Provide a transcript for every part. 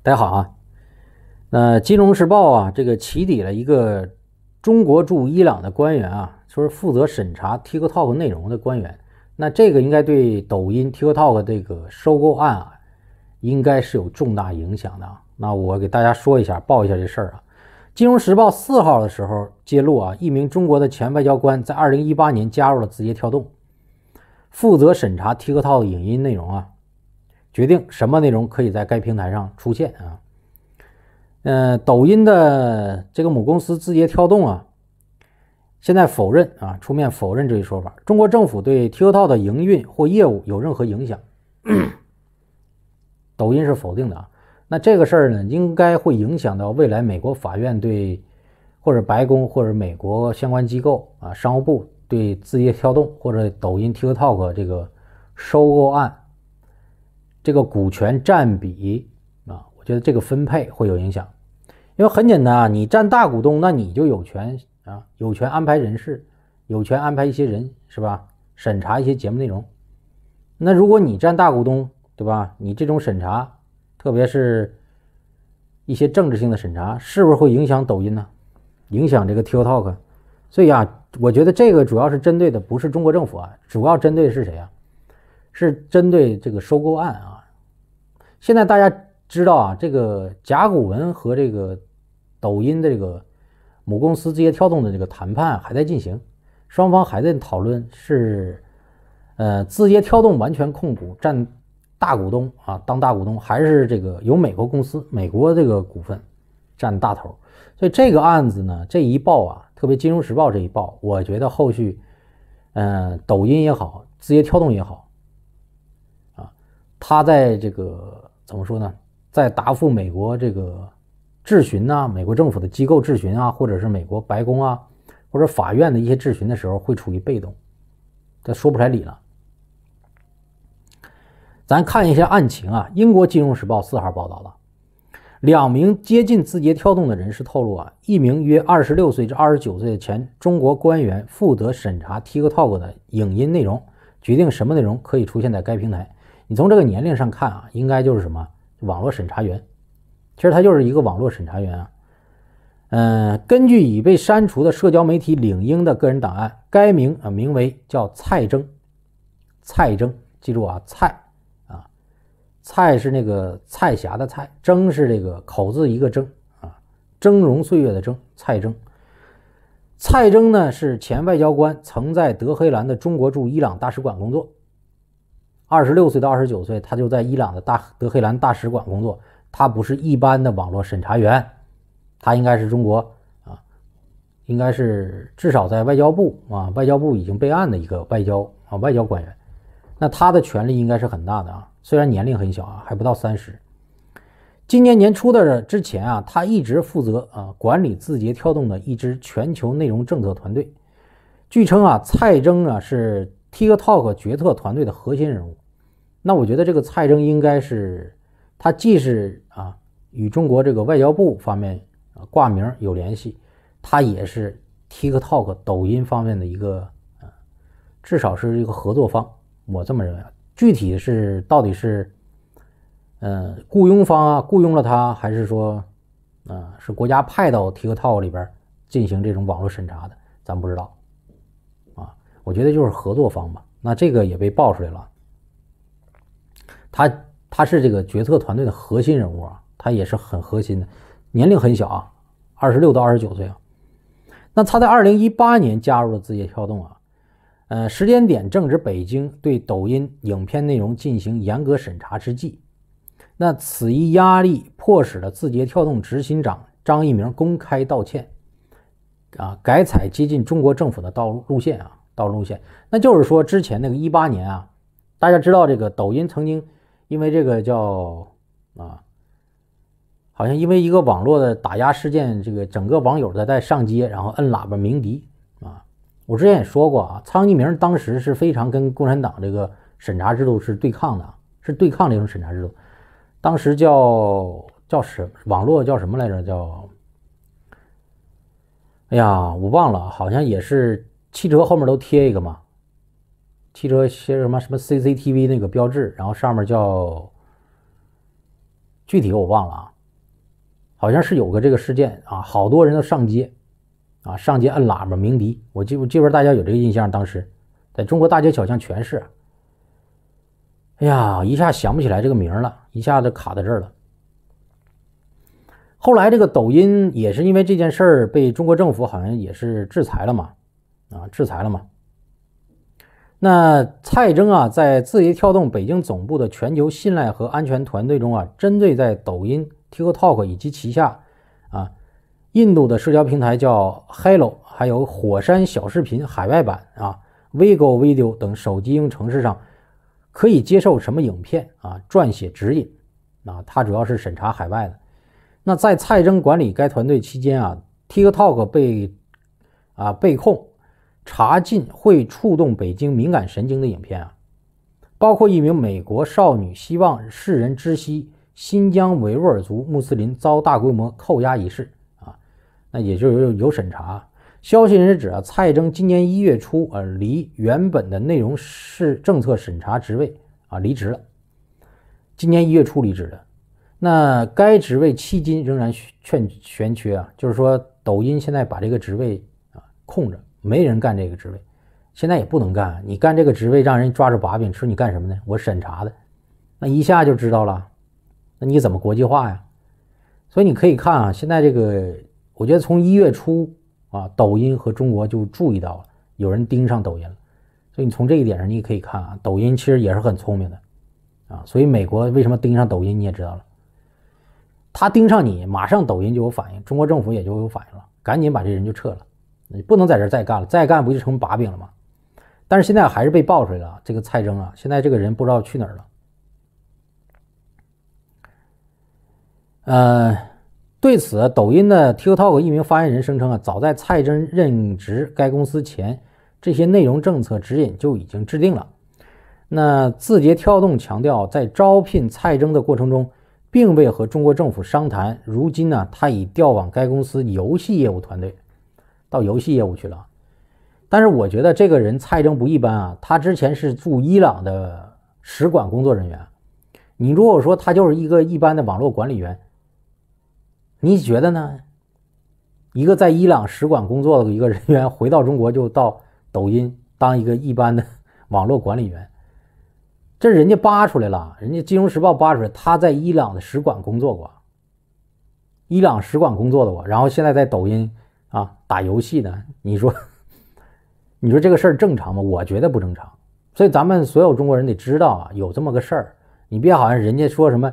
大家好啊，那《金融时报》啊，这个起底了一个中国驻伊朗的官员啊，就是负责审查 TikTok 内容的官员。那这个应该对抖音 TikTok 这个收购案啊，应该是有重大影响的啊。那我给大家说一下，报一下这事儿啊，《金融时报》四号的时候揭露啊，一名中国的前外交官在二零一八年加入了字节跳动，负责审查 TikTok 影音内容啊。决定什么内容可以在该平台上出现啊？呃，抖音的这个母公司字节跳动啊，现在否认啊，出面否认这一说法。中国政府对 TikTok 的营运或业务有任何影响？抖音是否定的。啊。那这个事儿呢，应该会影响到未来美国法院对，或者白宫或者美国相关机构啊，商务部对字节跳动或者抖音 TikTok 这个收购案。这个股权占比啊，我觉得这个分配会有影响，因为很简单啊，你占大股东，那你就有权啊，有权安排人事，有权安排一些人是吧？审查一些节目内容。那如果你占大股东，对吧？你这种审查，特别是一些政治性的审查，是不是会影响抖音呢？影响这个 TikTok？所以啊，我觉得这个主要是针对的不是中国政府啊，主要针对的是谁啊？是针对这个收购案啊。现在大家知道啊，这个甲骨文和这个抖音的这个母公司字节跳动的这个谈判还在进行，双方还在讨论是，呃，字节跳动完全控股占大股东啊，当大股东，还是这个有美国公司美国这个股份占大头。所以这个案子呢，这一报啊，特别《金融时报》这一报，我觉得后续，嗯，抖音也好，字节跳动也好，啊，它在这个。怎么说呢？在答复美国这个质询呢，美国政府的机构质询啊，或者是美国白宫啊，或者法院的一些质询的时候，会处于被动，这说不出来理了。咱看一下案情啊。英国金融时报四号报道了，两名接近字节跳动的人士透露啊，一名约二十六岁至二十九岁的前中国官员负责审查 TikTok 的影音内容，决定什么内容可以出现在该平台。你从这个年龄上看啊，应该就是什么网络审查员，其实他就是一个网络审查员啊。嗯，根据已被删除的社交媒体领英的个人档案，该名啊名为叫蔡征，蔡征，记住啊蔡啊，蔡是那个蔡霞的蔡，征是这个口字一个征啊，峥嵘岁月的峥，蔡征，蔡征呢是前外交官，曾在德黑兰的中国驻伊朗大使馆工作。二十六岁到二十九岁，他就在伊朗的大德黑兰大使馆工作。他不是一般的网络审查员，他应该是中国啊，应该是至少在外交部啊，外交部已经备案的一个外交啊外交官员。那他的权力应该是很大的啊，虽然年龄很小啊，还不到三十。今年年初的之前啊，他一直负责啊管理字节跳动的一支全球内容政策团队。据称啊，蔡征啊是。TikTok 决策团队的核心人物，那我觉得这个蔡征应该是他既是啊与中国这个外交部方面挂名有联系，他也是 TikTok 抖音方面的一个至少是一个合作方。我这么认为，具体是到底是呃雇佣方啊雇佣了他，还是说啊是国家派到 TikTok 里边进行这种网络审查的，咱不知道。我觉得就是合作方吧。那这个也被爆出来了。他他是这个决策团队的核心人物啊，他也是很核心的，年龄很小啊，二十六到二十九岁啊。那他在二零一八年加入了字节跳动啊，呃，时间点正值北京对抖音影片内容进行严格审查之际。那此一压力迫使了字节跳动执行长张一鸣公开道歉啊，改采接近中国政府的道路路线啊。道路路线，那就是说之前那个一八年啊，大家知道这个抖音曾经因为这个叫啊，好像因为一个网络的打压事件，这个整个网友在在上街，然后摁喇叭鸣笛啊。我之前也说过啊，苍一明当时是非常跟共产党这个审查制度是对抗的，是对抗这种审查制度。当时叫叫什网络叫什么来着？叫哎呀，我忘了，好像也是。汽车后面都贴一个嘛，汽车写什么什么 CCTV 那个标志，然后上面叫具体我忘了啊，好像是有个这个事件啊，好多人都上街啊，上街摁喇叭鸣笛，我记记着大家有这个印象，当时在中国大街小巷全是。哎呀，一下想不起来这个名了，一下子卡在这儿了。后来这个抖音也是因为这件事儿被中国政府好像也是制裁了嘛。啊，制裁了嘛？那蔡征啊，在字节跳动北京总部的全球信赖和安全团队中啊，针对在抖音、TikTok 以及旗下啊印度的社交平台叫 Hello，还有火山小视频海外版啊，Vigo Video 等手机应用程式上可以接受什么影片啊，撰写指引啊，他主要是审查海外的。那在蔡征管理该团队期间啊，TikTok 被啊被控。查禁会触动北京敏感神经的影片啊，包括一名美国少女希望世人知悉新疆维吾尔族穆斯林遭大规模扣押一事啊，那也就有有审查。消息士指啊，蔡征今年一月初呃，离原本的内容是政策审查职位啊，离职了。今年一月初离职的，那该职位迄今仍然悬悬缺啊，就是说抖音现在把这个职位啊空着。没人干这个职位，现在也不能干。你干这个职位，让人抓住把柄，说你干什么呢？我审查的，那一下就知道了。那你怎么国际化呀？所以你可以看啊，现在这个，我觉得从一月初啊，抖音和中国就注意到了有人盯上抖音了。所以你从这一点上，你也可以看啊，抖音其实也是很聪明的啊。所以美国为什么盯上抖音，你也知道了。他盯上你，马上抖音就有反应，中国政府也就有反应了，赶紧把这人就撤了。你不能在这再干了，再干不就成把柄了吗？但是现在还是被爆出来了。这个蔡征啊，现在这个人不知道去哪儿了。呃，对此，抖音的 TikTok 一名发言人声称啊，早在蔡征任职该公司前，这些内容政策指引就已经制定了。那字节跳动强调，在招聘蔡征的过程中，并未和中国政府商谈。如今呢，他已调往该公司游戏业务团队。到游戏业务去了，但是我觉得这个人蔡征不一般啊。他之前是驻伊朗的使馆工作人员。你如果说他就是一个一般的网络管理员，你觉得呢？一个在伊朗使馆工作的一个人员，回到中国就到抖音当一个一般的网络管理员，这人家扒出来了，人家《金融时报》扒出来，他在伊朗的使馆工作过，伊朗使馆工作的过，然后现在在抖音。啊，打游戏呢？你说，你说这个事儿正常吗？我觉得不正常。所以咱们所有中国人得知道啊，有这么个事儿。你别好像人家说什么，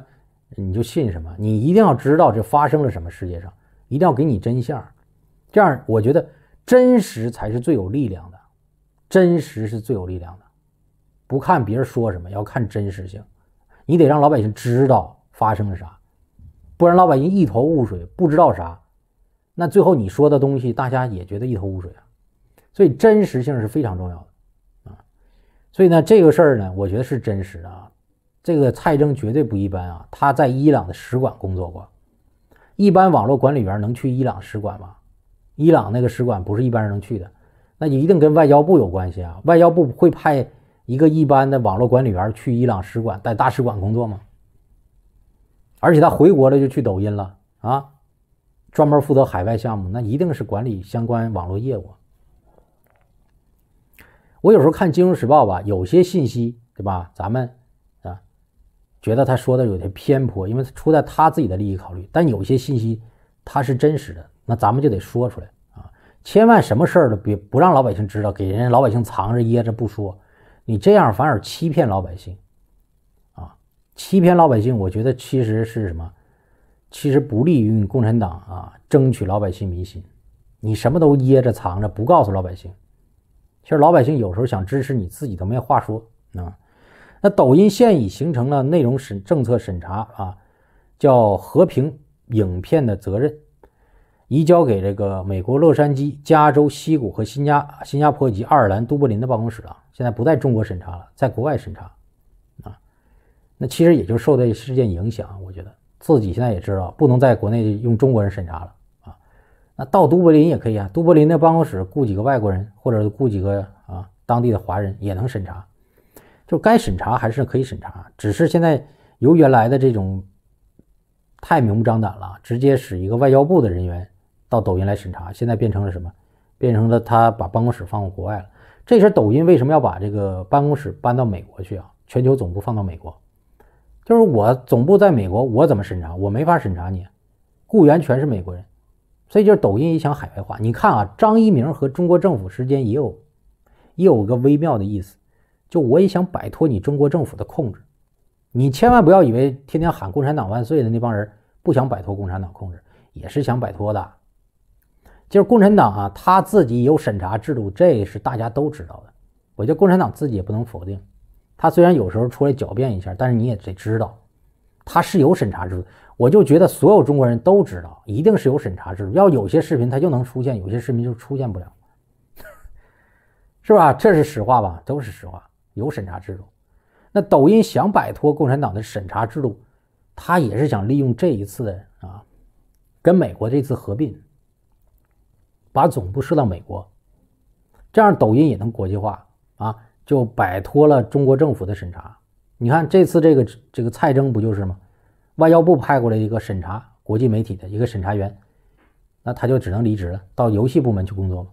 你就信什么。你一定要知道这发生了什么，世界上一定要给你真相。这样，我觉得真实才是最有力量的，真实是最有力量的。不看别人说什么，要看真实性。你得让老百姓知道发生了啥，不然老百姓一头雾水，不知道啥。那最后你说的东西，大家也觉得一头雾水啊，所以真实性是非常重要的啊。所以呢，这个事儿呢，我觉得是真实的啊。这个蔡征绝对不一般啊，他在伊朗的使馆工作过。一般网络管理员能去伊朗使馆吗？伊朗那个使馆不是一般人能去的，那就一定跟外交部有关系啊。外交部会派一个一般的网络管理员去伊朗使馆，在大使馆工作吗？而且他回国了就去抖音了啊。专门负责海外项目，那一定是管理相关网络业务。我有时候看《金融时报》吧，有些信息对吧？咱们啊，觉得他说的有些偏颇，因为出在他自己的利益考虑。但有些信息他是真实的，那咱们就得说出来啊！千万什么事儿都别不让老百姓知道，给人家老百姓藏着掖着不说，你这样反而欺骗老百姓啊！欺骗老百姓，我觉得其实是什么？其实不利于你共产党啊，争取老百姓民心。你什么都掖着藏着，不告诉老百姓。其实老百姓有时候想支持你，自己都没话说啊。那抖音现已形成了内容审政策审查啊，叫和平影片的责任，移交给这个美国洛杉矶、加州西谷和新加新加坡以及爱尔兰都柏林的办公室啊。现在不在中国审查了，在国外审查啊。那其实也就受这事件影响，我觉得。自己现在也知道不能在国内用中国人审查了啊，那到都柏林也可以啊，都柏林的办公室雇几个外国人，或者雇几个啊当地的华人也能审查，就该审查还是可以审查，只是现在由原来的这种太明目张胆了，直接使一个外交部的人员到抖音来审查，现在变成了什么？变成了他把办公室放到国外了。这是抖音为什么要把这个办公室搬到美国去啊？全球总部放到美国。就是我总部在美国，我怎么审查？我没法审查你，雇员全是美国人，所以就是抖音也想海外化。你看啊，张一鸣和中国政府之间也有，也有个微妙的意思，就我也想摆脱你中国政府的控制。你千万不要以为天天喊共产党万岁的那帮人不想摆脱共产党控制，也是想摆脱的。就是共产党啊，他自己有审查制度，这是大家都知道的。我觉得共产党自己也不能否定。他虽然有时候出来狡辩一下，但是你也得知道，他是有审查制。度。我就觉得所有中国人都知道，一定是有审查制度。要有些视频他就能出现，有些视频就出现不了，是吧？这是实话吧？都是实话，有审查制度。那抖音想摆脱共产党的审查制度，他也是想利用这一次啊，跟美国这次合并，把总部设到美国，这样抖音也能国际化啊。就摆脱了中国政府的审查。你看这次这个这个蔡征不就是吗？外交部派过来一个审查国际媒体的一个审查员，那他就只能离职了，到游戏部门去工作了。